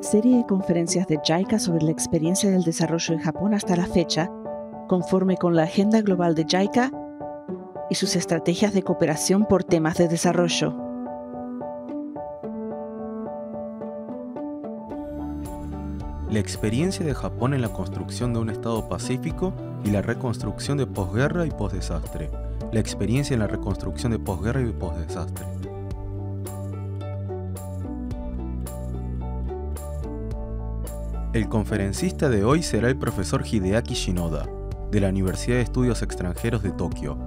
serie de conferencias de JICA sobre la experiencia del desarrollo en Japón hasta la fecha, conforme con la agenda global de JICA y sus estrategias de cooperación por temas de desarrollo. La experiencia de Japón en la construcción de un Estado pacífico y la reconstrucción de posguerra y posdesastre. La experiencia en la reconstrucción de posguerra y posdesastre. El conferencista de hoy será el profesor Hideaki Shinoda, de la Universidad de Estudios Extranjeros de Tokio.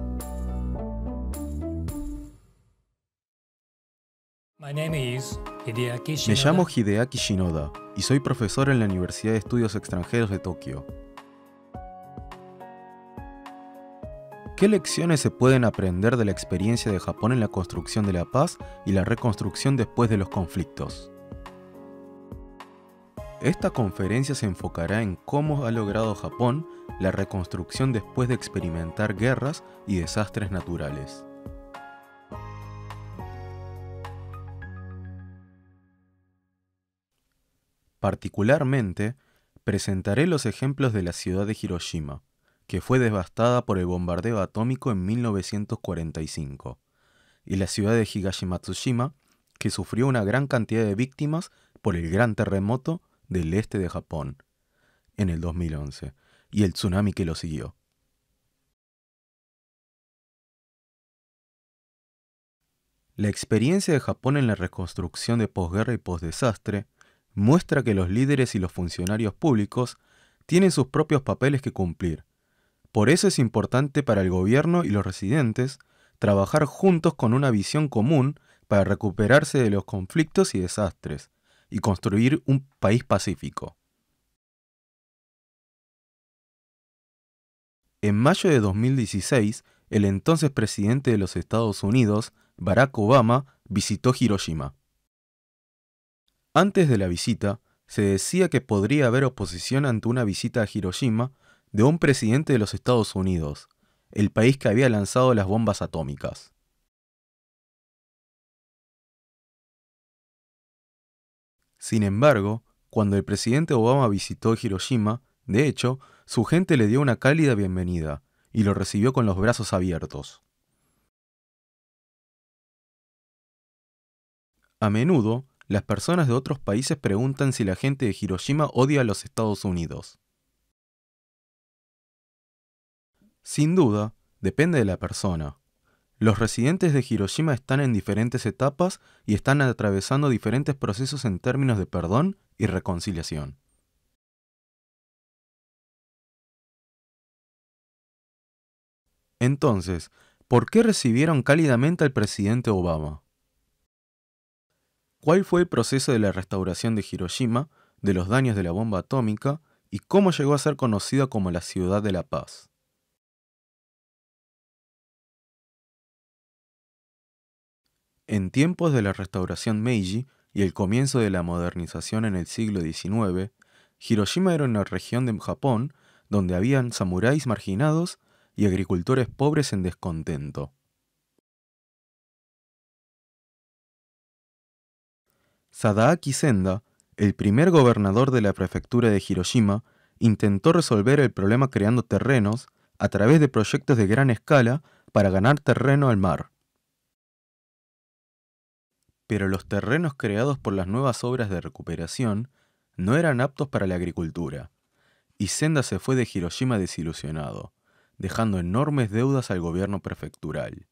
Me llamo Hideaki Shinoda y soy profesor en la Universidad de Estudios Extranjeros de Tokio. ¿Qué lecciones se pueden aprender de la experiencia de Japón en la construcción de la paz y la reconstrucción después de los conflictos? Esta conferencia se enfocará en cómo ha logrado Japón la reconstrucción después de experimentar guerras y desastres naturales. Particularmente, presentaré los ejemplos de la ciudad de Hiroshima, que fue devastada por el bombardeo atómico en 1945, y la ciudad de Higashimatsushima, que sufrió una gran cantidad de víctimas por el gran terremoto del este de Japón en el 2011 y el tsunami que lo siguió. La experiencia de Japón en la reconstrucción de posguerra y posdesastre muestra que los líderes y los funcionarios públicos tienen sus propios papeles que cumplir. Por eso es importante para el gobierno y los residentes trabajar juntos con una visión común para recuperarse de los conflictos y desastres, y construir un país pacífico. En mayo de 2016, el entonces presidente de los Estados Unidos, Barack Obama, visitó Hiroshima. Antes de la visita, se decía que podría haber oposición ante una visita a Hiroshima de un presidente de los Estados Unidos, el país que había lanzado las bombas atómicas. Sin embargo, cuando el presidente Obama visitó Hiroshima, de hecho, su gente le dio una cálida bienvenida y lo recibió con los brazos abiertos. A menudo, las personas de otros países preguntan si la gente de Hiroshima odia a los Estados Unidos. Sin duda, depende de la persona. Los residentes de Hiroshima están en diferentes etapas y están atravesando diferentes procesos en términos de perdón y reconciliación. Entonces, ¿por qué recibieron cálidamente al presidente Obama? ¿Cuál fue el proceso de la restauración de Hiroshima, de los daños de la bomba atómica y cómo llegó a ser conocida como la ciudad de la paz? En tiempos de la restauración Meiji y el comienzo de la modernización en el siglo XIX, Hiroshima era una región de Japón donde habían samuráis marginados y agricultores pobres en descontento. Sadaaki Senda, el primer gobernador de la prefectura de Hiroshima, intentó resolver el problema creando terrenos a través de proyectos de gran escala para ganar terreno al mar pero los terrenos creados por las nuevas obras de recuperación no eran aptos para la agricultura, y Senda se fue de Hiroshima desilusionado, dejando enormes deudas al gobierno prefectural.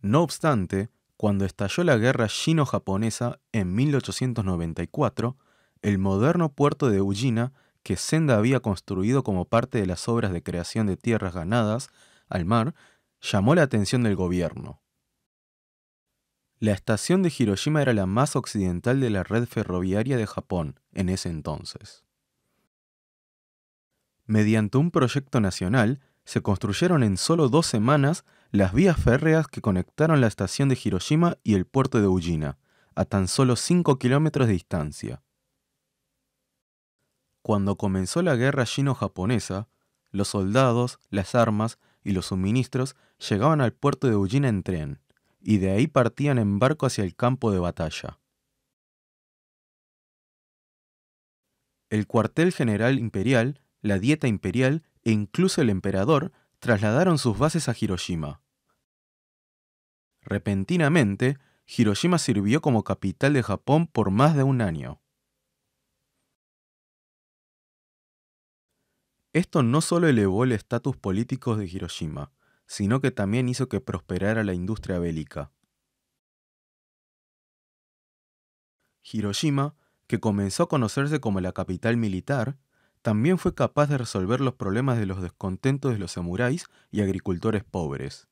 No obstante, cuando estalló la guerra chino-japonesa en 1894, el moderno puerto de Ujina, que Senda había construido como parte de las obras de creación de tierras ganadas al mar llamó la atención del gobierno. La estación de Hiroshima era la más occidental de la red ferroviaria de Japón en ese entonces. Mediante un proyecto nacional, se construyeron en solo dos semanas las vías férreas que conectaron la estación de Hiroshima y el puerto de Ujina, a tan solo 5 kilómetros de distancia. Cuando comenzó la guerra chino-japonesa, los soldados, las armas y los suministros llegaban al puerto de Ujina en tren, y de ahí partían en barco hacia el campo de batalla. El cuartel general imperial, la dieta imperial e incluso el emperador trasladaron sus bases a Hiroshima. Repentinamente, Hiroshima sirvió como capital de Japón por más de un año. Esto no solo elevó el estatus político de Hiroshima, sino que también hizo que prosperara la industria bélica. Hiroshima, que comenzó a conocerse como la capital militar, también fue capaz de resolver los problemas de los descontentos de los samuráis y agricultores pobres.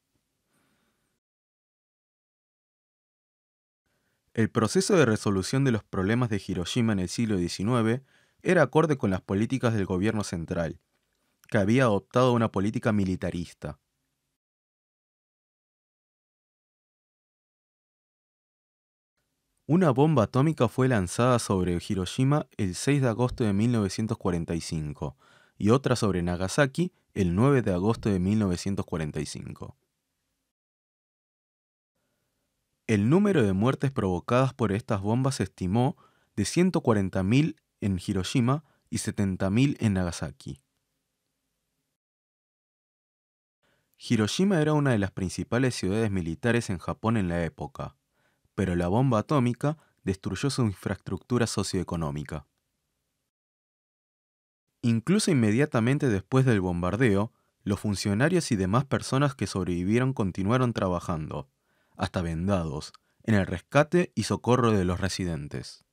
El proceso de resolución de los problemas de Hiroshima en el siglo XIX era acorde con las políticas del gobierno central, que había adoptado una política militarista. Una bomba atómica fue lanzada sobre Hiroshima el 6 de agosto de 1945 y otra sobre Nagasaki el 9 de agosto de 1945. El número de muertes provocadas por estas bombas se estimó de 140.000 en Hiroshima y 70.000 en Nagasaki. Hiroshima era una de las principales ciudades militares en Japón en la época, pero la bomba atómica destruyó su infraestructura socioeconómica. Incluso inmediatamente después del bombardeo, los funcionarios y demás personas que sobrevivieron continuaron trabajando, hasta vendados, en el rescate y socorro de los residentes.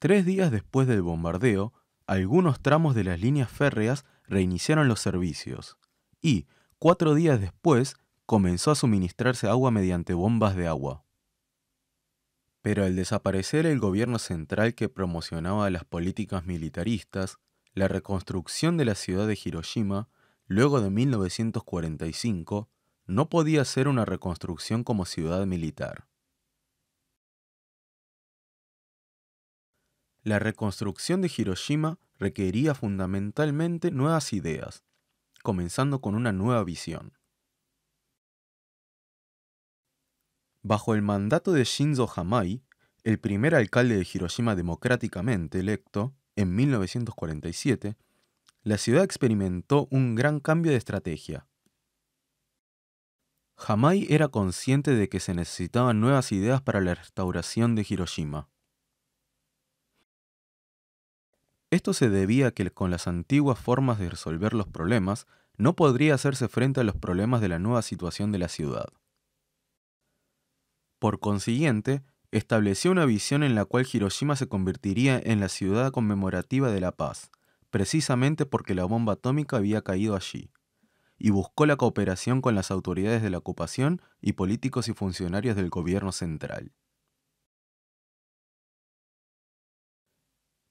Tres días después del bombardeo, algunos tramos de las líneas férreas reiniciaron los servicios y, cuatro días después, comenzó a suministrarse agua mediante bombas de agua. Pero al desaparecer el gobierno central que promocionaba las políticas militaristas, la reconstrucción de la ciudad de Hiroshima, luego de 1945, no podía ser una reconstrucción como ciudad militar. La reconstrucción de Hiroshima requería fundamentalmente nuevas ideas, comenzando con una nueva visión. Bajo el mandato de Shinzo Hamai, el primer alcalde de Hiroshima democráticamente electo, en 1947, la ciudad experimentó un gran cambio de estrategia. Hamai era consciente de que se necesitaban nuevas ideas para la restauración de Hiroshima. Esto se debía a que con las antiguas formas de resolver los problemas no podría hacerse frente a los problemas de la nueva situación de la ciudad. Por consiguiente, estableció una visión en la cual Hiroshima se convertiría en la ciudad conmemorativa de la paz, precisamente porque la bomba atómica había caído allí, y buscó la cooperación con las autoridades de la ocupación y políticos y funcionarios del gobierno central.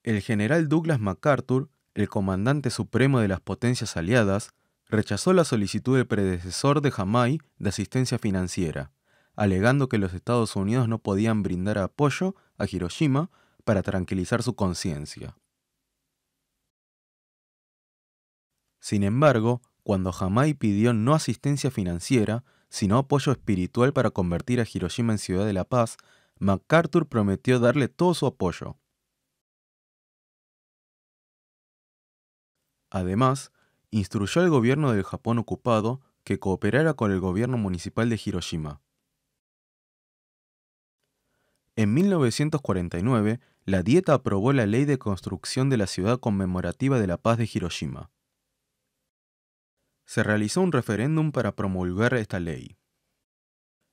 el general Douglas MacArthur, el comandante supremo de las potencias aliadas, rechazó la solicitud del predecesor de Jamai de asistencia financiera, alegando que los Estados Unidos no podían brindar apoyo a Hiroshima para tranquilizar su conciencia. Sin embargo, cuando Jamai pidió no asistencia financiera, sino apoyo espiritual para convertir a Hiroshima en ciudad de la paz, MacArthur prometió darle todo su apoyo. Además, instruyó al gobierno del Japón ocupado que cooperara con el gobierno municipal de Hiroshima. En 1949, la Dieta aprobó la ley de construcción de la ciudad conmemorativa de la paz de Hiroshima. Se realizó un referéndum para promulgar esta ley.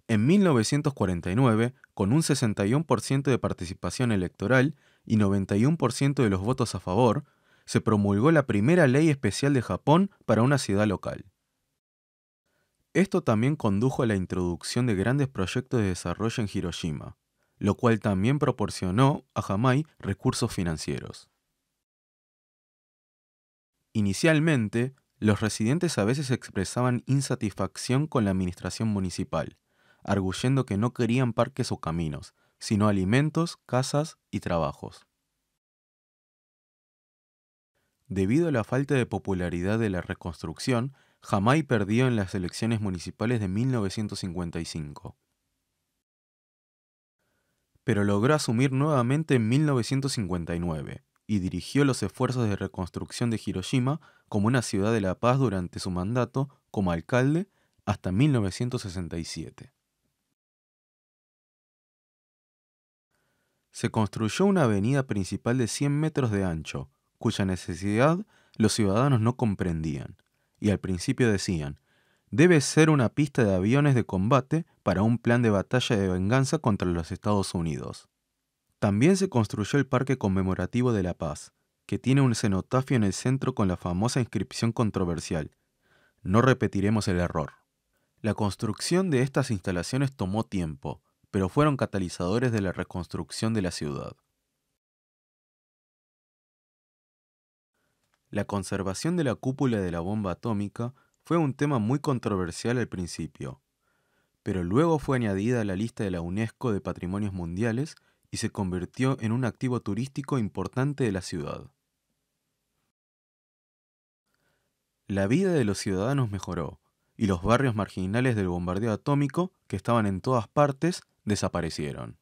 En 1949, con un 61% de participación electoral y 91% de los votos a favor, se promulgó la primera ley especial de Japón para una ciudad local. Esto también condujo a la introducción de grandes proyectos de desarrollo en Hiroshima, lo cual también proporcionó a Jamai recursos financieros. Inicialmente, los residentes a veces expresaban insatisfacción con la administración municipal, arguyendo que no querían parques o caminos, sino alimentos, casas y trabajos debido a la falta de popularidad de la reconstrucción, Jamai perdió en las elecciones municipales de 1955. Pero logró asumir nuevamente en 1959 y dirigió los esfuerzos de reconstrucción de Hiroshima como una ciudad de la paz durante su mandato como alcalde hasta 1967. Se construyó una avenida principal de 100 metros de ancho, cuya necesidad los ciudadanos no comprendían, y al principio decían, debe ser una pista de aviones de combate para un plan de batalla de venganza contra los Estados Unidos. También se construyó el Parque Conmemorativo de la Paz, que tiene un cenotafio en el centro con la famosa inscripción controversial. No repetiremos el error. La construcción de estas instalaciones tomó tiempo, pero fueron catalizadores de la reconstrucción de la ciudad. La conservación de la cúpula de la bomba atómica fue un tema muy controversial al principio, pero luego fue añadida a la lista de la UNESCO de Patrimonios Mundiales y se convirtió en un activo turístico importante de la ciudad. La vida de los ciudadanos mejoró, y los barrios marginales del bombardeo atómico, que estaban en todas partes, desaparecieron.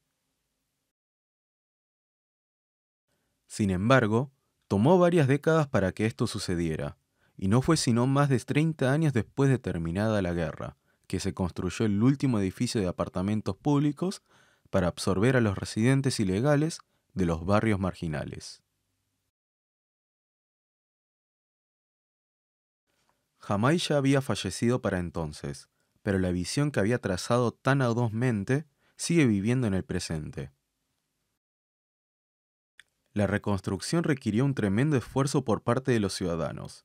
Sin embargo, Tomó varias décadas para que esto sucediera, y no fue sino más de 30 años después de terminada la guerra, que se construyó el último edificio de apartamentos públicos para absorber a los residentes ilegales de los barrios marginales. Jamai ya había fallecido para entonces, pero la visión que había trazado tan audazmente sigue viviendo en el presente. La reconstrucción requirió un tremendo esfuerzo por parte de los ciudadanos,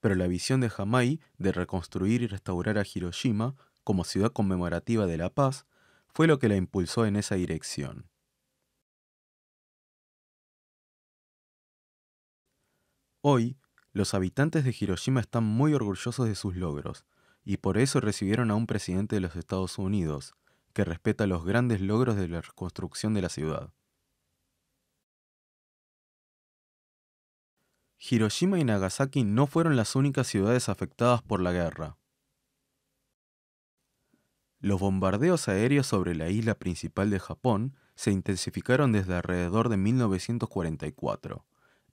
pero la visión de Hamai de reconstruir y restaurar a Hiroshima como ciudad conmemorativa de la paz fue lo que la impulsó en esa dirección. Hoy, los habitantes de Hiroshima están muy orgullosos de sus logros, y por eso recibieron a un presidente de los Estados Unidos, que respeta los grandes logros de la reconstrucción de la ciudad. Hiroshima y Nagasaki no fueron las únicas ciudades afectadas por la guerra. Los bombardeos aéreos sobre la isla principal de Japón se intensificaron desde alrededor de 1944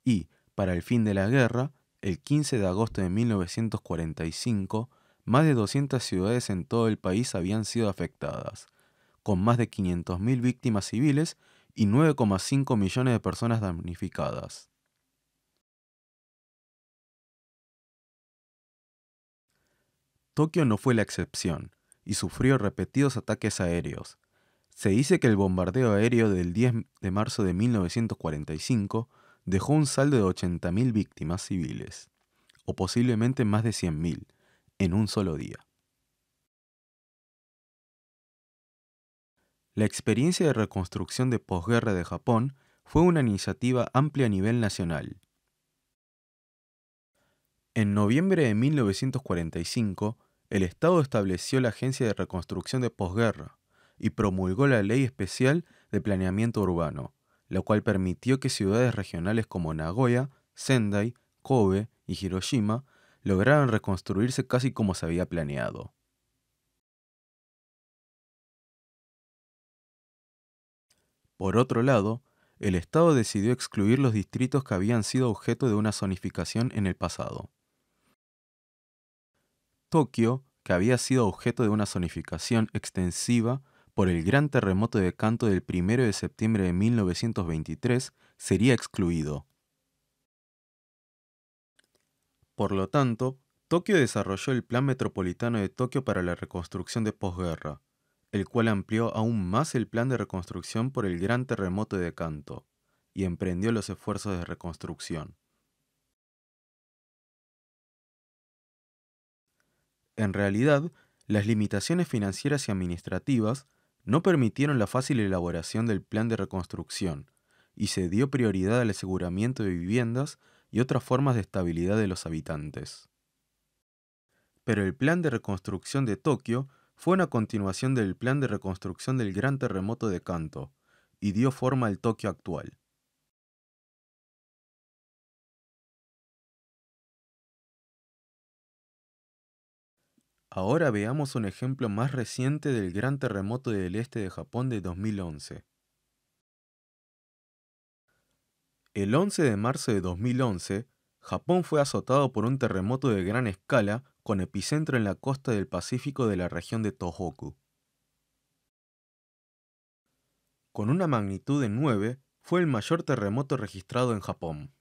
y, para el fin de la guerra, el 15 de agosto de 1945, más de 200 ciudades en todo el país habían sido afectadas, con más de 500.000 víctimas civiles y 9,5 millones de personas damnificadas. Tokio no fue la excepción y sufrió repetidos ataques aéreos. Se dice que el bombardeo aéreo del 10 de marzo de 1945 dejó un saldo de 80.000 víctimas civiles, o posiblemente más de 100.000, en un solo día. La experiencia de reconstrucción de posguerra de Japón fue una iniciativa amplia a nivel nacional. En noviembre de 1945, el Estado estableció la Agencia de Reconstrucción de Posguerra y promulgó la Ley Especial de Planeamiento Urbano, la cual permitió que ciudades regionales como Nagoya, Sendai, Kobe y Hiroshima lograran reconstruirse casi como se había planeado. Por otro lado, el Estado decidió excluir los distritos que habían sido objeto de una zonificación en el pasado. Tokio, que había sido objeto de una zonificación extensiva por el gran terremoto de Kanto del 1 de septiembre de 1923, sería excluido. Por lo tanto, Tokio desarrolló el Plan Metropolitano de Tokio para la reconstrucción de posguerra, el cual amplió aún más el plan de reconstrucción por el gran terremoto de Kanto, y emprendió los esfuerzos de reconstrucción. En realidad, las limitaciones financieras y administrativas no permitieron la fácil elaboración del plan de reconstrucción, y se dio prioridad al aseguramiento de viviendas y otras formas de estabilidad de los habitantes. Pero el plan de reconstrucción de Tokio fue una continuación del plan de reconstrucción del gran terremoto de Kanto, y dio forma al Tokio actual. Ahora veamos un ejemplo más reciente del gran terremoto del este de Japón de 2011. El 11 de marzo de 2011, Japón fue azotado por un terremoto de gran escala con epicentro en la costa del Pacífico de la región de Tohoku. Con una magnitud de 9, fue el mayor terremoto registrado en Japón.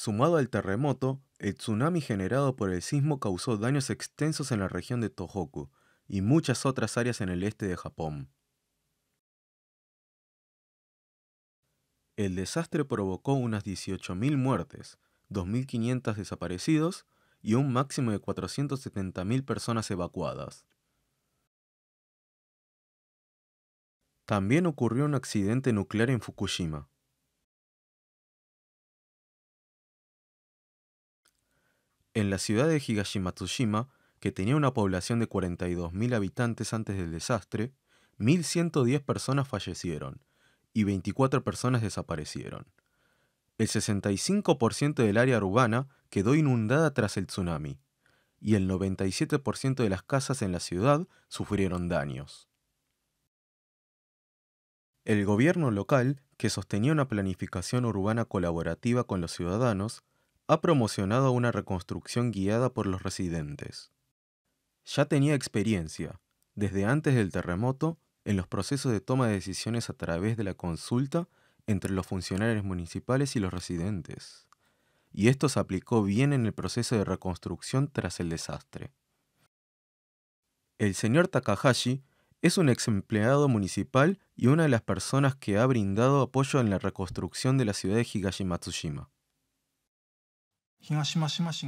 Sumado al terremoto, el tsunami generado por el sismo causó daños extensos en la región de Tohoku y muchas otras áreas en el este de Japón. El desastre provocó unas 18.000 muertes, 2.500 desaparecidos y un máximo de 470.000 personas evacuadas. También ocurrió un accidente nuclear en Fukushima, En la ciudad de Higashimatsushima, que tenía una población de 42.000 habitantes antes del desastre, 1.110 personas fallecieron y 24 personas desaparecieron. El 65% del área urbana quedó inundada tras el tsunami y el 97% de las casas en la ciudad sufrieron daños. El gobierno local, que sostenía una planificación urbana colaborativa con los ciudadanos, ha promocionado una reconstrucción guiada por los residentes. Ya tenía experiencia, desde antes del terremoto, en los procesos de toma de decisiones a través de la consulta entre los funcionarios municipales y los residentes. Y esto se aplicó bien en el proceso de reconstrucción tras el desastre. El señor Takahashi es un ex empleado municipal y una de las personas que ha brindado apoyo en la reconstrucción de la ciudad de Higashimatsushima.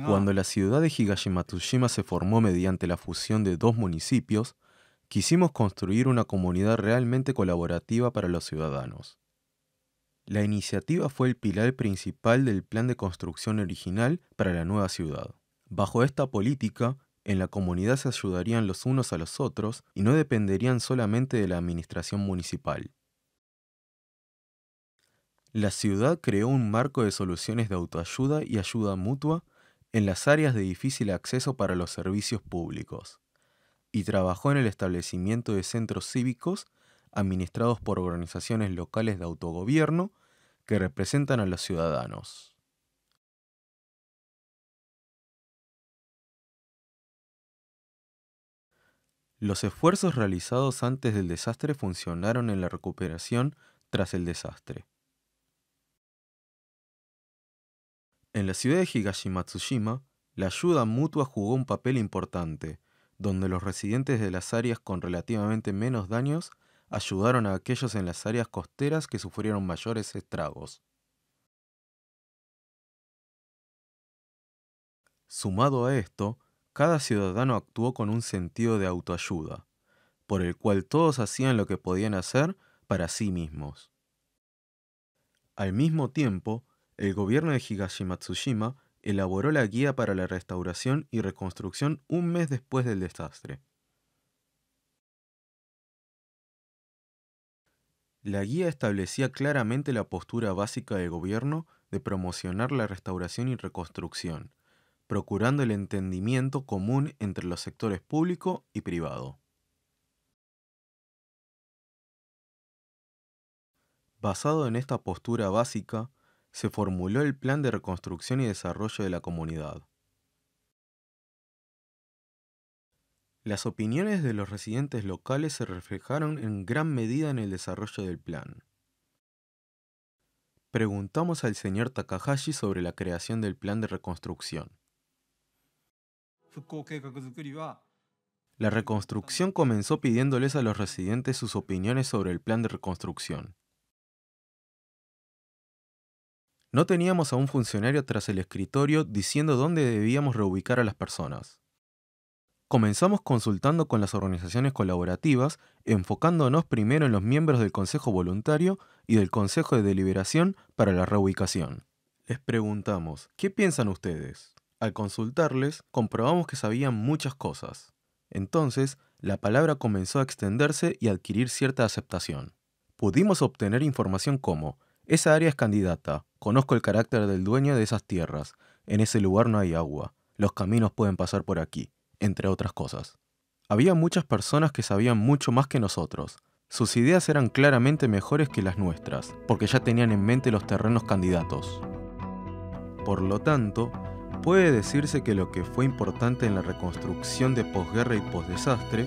Cuando la ciudad de Higashimatsushima se formó mediante la fusión de dos municipios, quisimos construir una comunidad realmente colaborativa para los ciudadanos. La iniciativa fue el pilar principal del plan de construcción original para la nueva ciudad. Bajo esta política, en la comunidad se ayudarían los unos a los otros y no dependerían solamente de la administración municipal. La ciudad creó un marco de soluciones de autoayuda y ayuda mutua en las áreas de difícil acceso para los servicios públicos y trabajó en el establecimiento de centros cívicos administrados por organizaciones locales de autogobierno que representan a los ciudadanos. Los esfuerzos realizados antes del desastre funcionaron en la recuperación tras el desastre. En la ciudad de Higashimatsushima, la ayuda mutua jugó un papel importante, donde los residentes de las áreas con relativamente menos daños ayudaron a aquellos en las áreas costeras que sufrieron mayores estragos. Sumado a esto, cada ciudadano actuó con un sentido de autoayuda, por el cual todos hacían lo que podían hacer para sí mismos. Al mismo tiempo, el gobierno de Higashimatsushima elaboró la guía para la restauración y reconstrucción un mes después del desastre. La guía establecía claramente la postura básica del gobierno de promocionar la restauración y reconstrucción, procurando el entendimiento común entre los sectores público y privado. Basado en esta postura básica, se formuló el Plan de Reconstrucción y Desarrollo de la Comunidad. Las opiniones de los residentes locales se reflejaron en gran medida en el desarrollo del plan. Preguntamos al señor Takahashi sobre la creación del plan de reconstrucción. La reconstrucción comenzó pidiéndoles a los residentes sus opiniones sobre el plan de reconstrucción. No teníamos a un funcionario tras el escritorio diciendo dónde debíamos reubicar a las personas. Comenzamos consultando con las organizaciones colaborativas, enfocándonos primero en los miembros del Consejo Voluntario y del Consejo de Deliberación para la reubicación. Les preguntamos, ¿qué piensan ustedes? Al consultarles, comprobamos que sabían muchas cosas. Entonces, la palabra comenzó a extenderse y adquirir cierta aceptación. Pudimos obtener información como esa área es candidata. Conozco el carácter del dueño de esas tierras. En ese lugar no hay agua. Los caminos pueden pasar por aquí, entre otras cosas. Había muchas personas que sabían mucho más que nosotros. Sus ideas eran claramente mejores que las nuestras, porque ya tenían en mente los terrenos candidatos. Por lo tanto, puede decirse que lo que fue importante en la reconstrucción de posguerra y posdesastre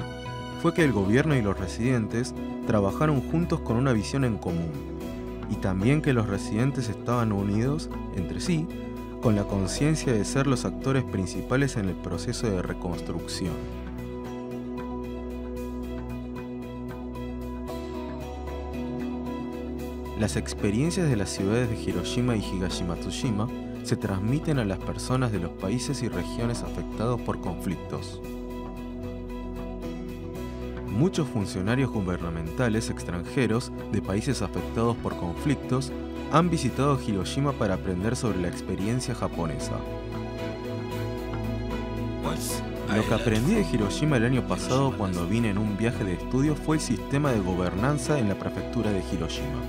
fue que el gobierno y los residentes trabajaron juntos con una visión en común, y también que los residentes estaban unidos entre sí con la conciencia de ser los actores principales en el proceso de reconstrucción. Las experiencias de las ciudades de Hiroshima y higashima se transmiten a las personas de los países y regiones afectados por conflictos muchos funcionarios gubernamentales extranjeros de países afectados por conflictos han visitado Hiroshima para aprender sobre la experiencia japonesa. Pues, Lo que aprendí de Hiroshima el año pasado cuando vine en un viaje de estudio fue el sistema de gobernanza en la prefectura de Hiroshima.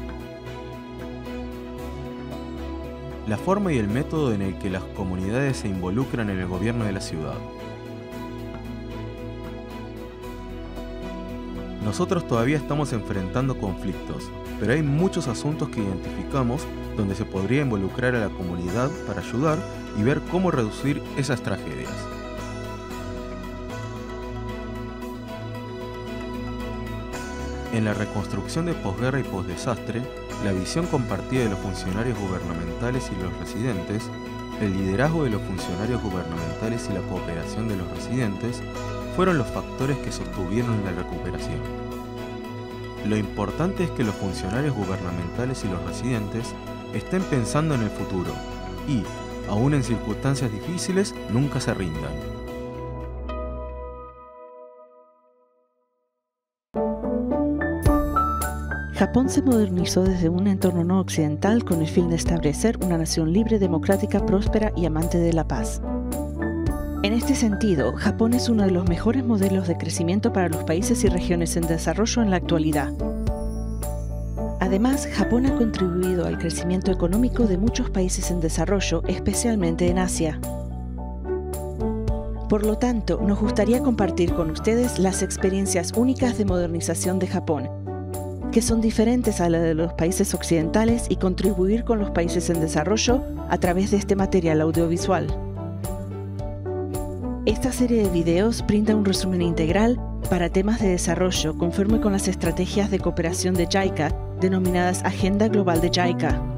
La forma y el método en el que las comunidades se involucran en el gobierno de la ciudad. Nosotros todavía estamos enfrentando conflictos, pero hay muchos asuntos que identificamos donde se podría involucrar a la comunidad para ayudar y ver cómo reducir esas tragedias. En la reconstrucción de posguerra y posdesastre, la visión compartida de los funcionarios gubernamentales y los residentes, el liderazgo de los funcionarios gubernamentales y la cooperación de los residentes fueron los factores que sostuvieron la recuperación. Lo importante es que los funcionarios gubernamentales y los residentes estén pensando en el futuro y, aún en circunstancias difíciles, nunca se rindan. Japón se modernizó desde un entorno no occidental con el fin de establecer una nación libre, democrática, próspera y amante de la paz. En este sentido, Japón es uno de los mejores modelos de crecimiento para los países y regiones en desarrollo en la actualidad. Además, Japón ha contribuido al crecimiento económico de muchos países en desarrollo, especialmente en Asia. Por lo tanto, nos gustaría compartir con ustedes las experiencias únicas de modernización de Japón, que son diferentes a las de los países occidentales y contribuir con los países en desarrollo a través de este material audiovisual. Esta serie de videos brinda un resumen integral para temas de desarrollo conforme con las estrategias de cooperación de JICA denominadas Agenda Global de JICA.